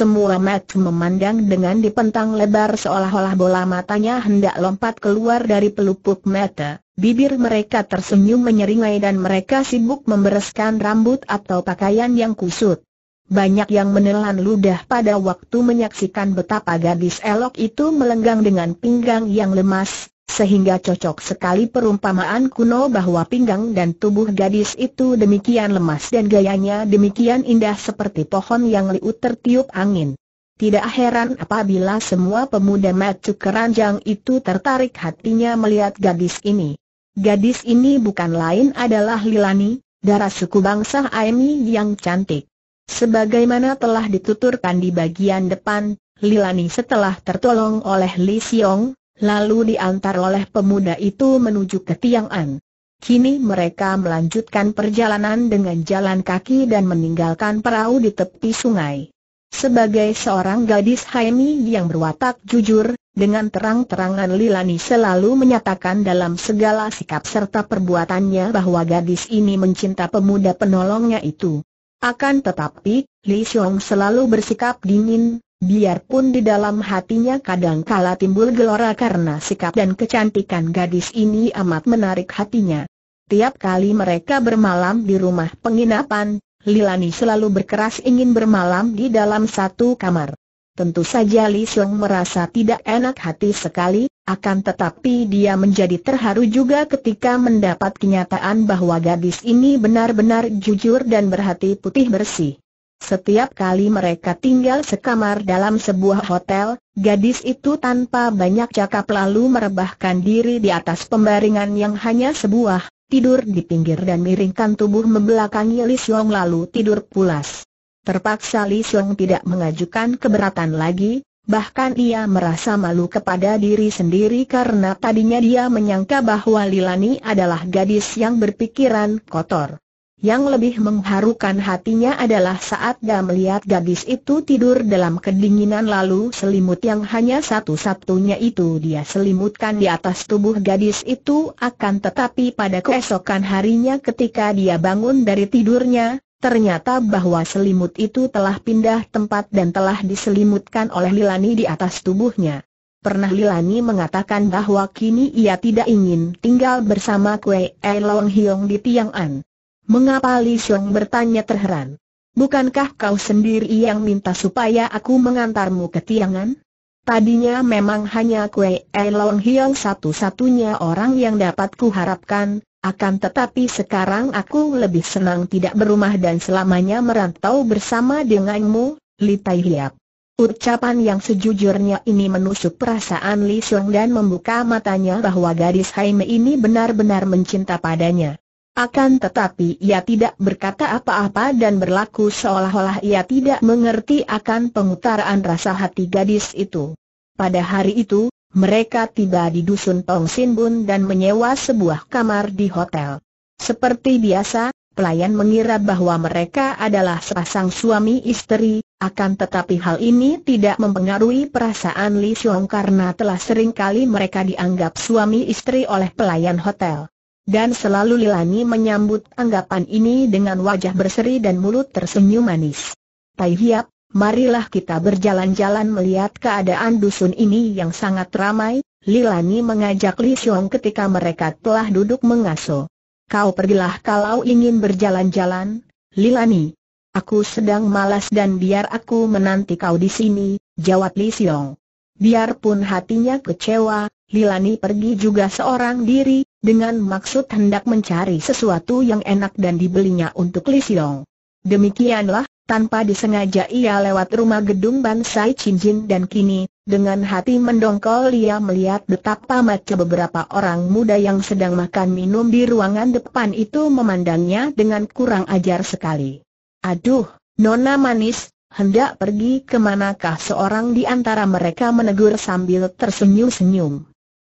Semua mata memandang dengan dipentang lebar seolah-olah bola matanya hendak lompat keluar dari pelupuk mata. Bibir mereka tersenyum menyeringai dan mereka sibuk membereskan rambut atau pakaian yang kusut. Banyak yang menelan ludah pada waktu menyaksikan betapa gadis elok itu melenggang dengan pinggang yang lemas, sehingga cocok sekali perumpamaan kuno bahwa pinggang dan tubuh gadis itu demikian lemas dan gayanya demikian indah seperti pohon yang liut tertiup angin. Tidak heran apabila semua pemuda macu keranjang itu tertarik hatinya melihat gadis ini. Gadis ini bukan lain adalah Lilani, darah suku bangsa Aemi yang cantik. Sebagaimana telah dituturkan di bagian depan, Lilani setelah tertolong oleh Li Xiong, lalu diantar oleh pemuda itu menuju ke Tiang'an. Kini mereka melanjutkan perjalanan dengan jalan kaki dan meninggalkan perahu di tepi sungai. Sebagai seorang gadis Haimi yang berwatak jujur, dengan terang-terangan Lilani selalu menyatakan dalam segala sikap serta perbuatannya bahwa gadis ini mencinta pemuda penolongnya itu. Akan tetapi, Li Xiong selalu bersikap dingin, Biarpun di dalam hatinya kadang kala timbul gelora karena sikap dan kecantikan gadis ini amat menarik hatinya. Tiap kali mereka bermalam di rumah penginapan, Lilani selalu berkeras ingin bermalam di dalam satu kamar. Tentu saja Li merasa tidak enak hati sekali, akan tetapi dia menjadi terharu juga ketika mendapat kenyataan bahwa gadis ini benar-benar jujur dan berhati putih bersih. Setiap kali mereka tinggal sekamar dalam sebuah hotel, gadis itu tanpa banyak cakap lalu merebahkan diri di atas pembaringan yang hanya sebuah, tidur di pinggir dan miringkan tubuh membelakangi Li Xiong lalu tidur pulas. Terpaksa Li Xiong tidak mengajukan keberatan lagi, bahkan ia merasa malu kepada diri sendiri karena tadinya dia menyangka bahwa Lilani adalah gadis yang berpikiran kotor. Yang lebih mengharukan hatinya adalah saat dia melihat gadis itu tidur dalam kedinginan lalu selimut yang hanya satu-satunya itu dia selimutkan di atas tubuh gadis itu akan tetapi pada keesokan harinya ketika dia bangun dari tidurnya, ternyata bahwa selimut itu telah pindah tempat dan telah diselimutkan oleh Lilani di atas tubuhnya. Pernah Lilani mengatakan bahwa kini ia tidak ingin tinggal bersama Kue Elong Hiong di Tiang An. Mengapa Li Xiong bertanya terheran? Bukankah kau sendiri yang minta supaya aku mengantarmu ke tiangan? Tadinya memang hanya Kue Elong Hiong satu-satunya orang yang dapat kuharapkan, akan tetapi sekarang aku lebih senang tidak berumah dan selamanya merantau bersama denganmu, Li Tai Hiap. Ucapan yang sejujurnya ini menusuk perasaan Li Xiong dan membuka matanya bahwa gadis Haime ini benar-benar mencinta padanya. Akan tetapi ia tidak berkata apa-apa dan berlaku seolah-olah ia tidak mengerti akan pengutaraan rasa hati gadis itu. Pada hari itu, mereka tiba di dusun Tong Sin Bun dan menyewa sebuah kamar di hotel. Seperti biasa, pelayan mengira bahwa mereka adalah sepasang suami istri, akan tetapi hal ini tidak mempengaruhi perasaan Li Xiong karena telah sering kali mereka dianggap suami istri oleh pelayan hotel dan selalu Lilani menyambut anggapan ini dengan wajah berseri dan mulut tersenyum manis. Tai Hiap, marilah kita berjalan-jalan melihat keadaan dusun ini yang sangat ramai, Lilani mengajak Li Xiong ketika mereka telah duduk mengaso. Kau pergilah kalau ingin berjalan-jalan, Lilani. Aku sedang malas dan biar aku menanti kau di sini, jawab Li Xiong. Biarpun hatinya kecewa, Lilani pergi juga seorang diri, dengan maksud hendak mencari sesuatu yang enak dan dibelinya untuk Li Xiong. Demikianlah, tanpa disengaja ia lewat rumah gedung Bansai Cinjin dan kini, dengan hati mendongkol ia melihat betapa macam beberapa orang muda yang sedang makan minum di ruangan depan itu memandangnya dengan kurang ajar sekali. Aduh, Nona Manis, hendak pergi kemanakah seorang di antara mereka menegur sambil tersenyum-senyum.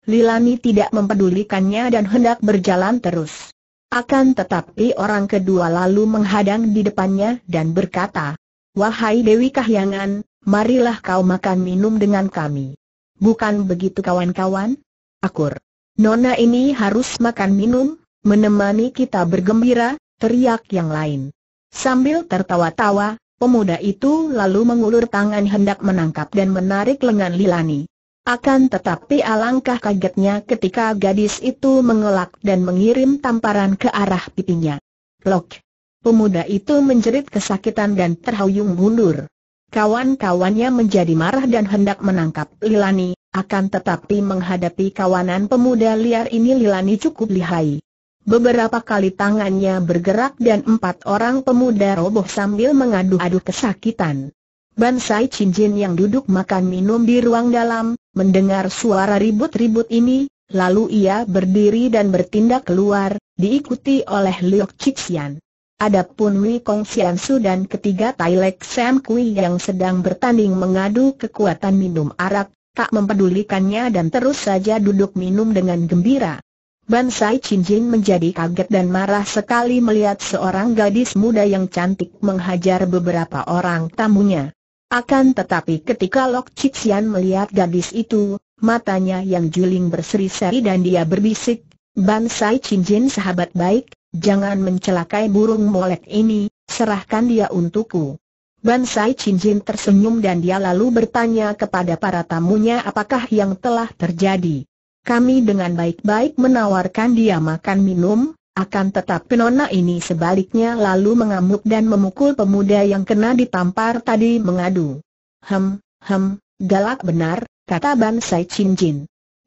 Lilani tidak mempedulikannya dan hendak berjalan terus. Akan tetapi orang kedua lalu menghadang di depannya dan berkata, Wahai Dewi Kahyangan, marilah kau makan minum dengan kami. Bukan begitu kawan-kawan? Akur. Nona ini harus makan minum, menemani kita bergembira, teriak yang lain. Sambil tertawa-tawa, pemuda itu lalu mengulur tangan hendak menangkap dan menarik lengan Lilani. Akan tetapi alangkah kagetnya ketika gadis itu mengelak dan mengirim tamparan ke arah pipinya. Lok! Pemuda itu menjerit kesakitan dan terhuyung mundur. Kawan-kawannya menjadi marah dan hendak menangkap Lilani, akan tetapi menghadapi kawanan pemuda liar ini Lilani cukup lihai. Beberapa kali tangannya bergerak dan empat orang pemuda roboh sambil mengadu-adu kesakitan. Bansai Cincin yang duduk makan minum di ruang dalam, mendengar suara ribut-ribut ini, lalu ia berdiri dan bertindak keluar, diikuti oleh Liu Qixian. Adapun Wei Kong Xiansu dan ketiga Tailek Sam Kui yang sedang bertanding mengadu kekuatan minum arak, tak mempedulikannya dan terus saja duduk minum dengan gembira. Bansai Cincin menjadi kaget dan marah sekali melihat seorang gadis muda yang cantik menghajar beberapa orang tamunya. Akan tetapi ketika Lok Cixian melihat gadis itu, matanya yang juling berseri-seri dan dia berbisik, Bansai Cincin sahabat baik, jangan mencelakai burung molek ini, serahkan dia untukku. Bansai Cincin tersenyum dan dia lalu bertanya kepada para tamunya apakah yang telah terjadi. Kami dengan baik-baik menawarkan dia makan minum, akan tetapi nona ini sebaliknya lalu mengamuk dan memukul pemuda yang kena ditampar tadi mengadu. Hem, hem, galak benar, kata Bansai Chin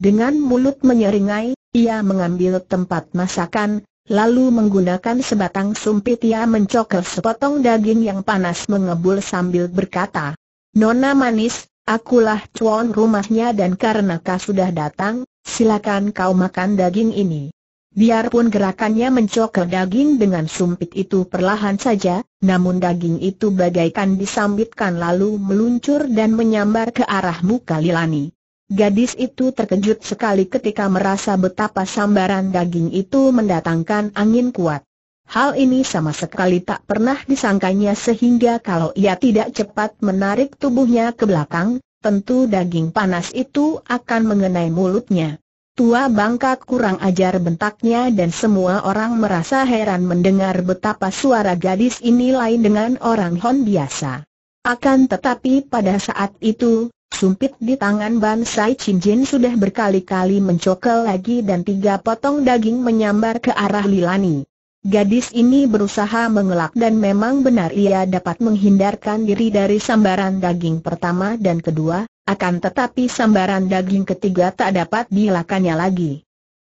Dengan mulut menyeringai, ia mengambil tempat masakan, lalu menggunakan sebatang sumpit ia mencokel sepotong daging yang panas mengebul sambil berkata, Nona manis, akulah cuan rumahnya dan karena kau sudah datang, silakan kau makan daging ini. Biarpun gerakannya mencokel daging dengan sumpit itu perlahan saja, namun daging itu bagaikan disambitkan lalu meluncur dan menyambar ke arah muka Lilani. Gadis itu terkejut sekali ketika merasa betapa sambaran daging itu mendatangkan angin kuat. Hal ini sama sekali tak pernah disangkanya sehingga kalau ia tidak cepat menarik tubuhnya ke belakang, tentu daging panas itu akan mengenai mulutnya. Tua bangka kurang ajar bentaknya dan semua orang merasa heran mendengar betapa suara gadis ini lain dengan orang Hon biasa. Akan tetapi pada saat itu, Sumpit di tangan Ban Sai Chin Jin sudah berkali-kali mencokel lagi dan tiga potong daging menyambar ke arah Lilani. Gadis ini berusaha mengelak dan memang benar ia dapat menghindarkan diri dari sambaran daging pertama dan kedua, akan tetapi sambaran daging ketiga tak dapat dilakannya lagi.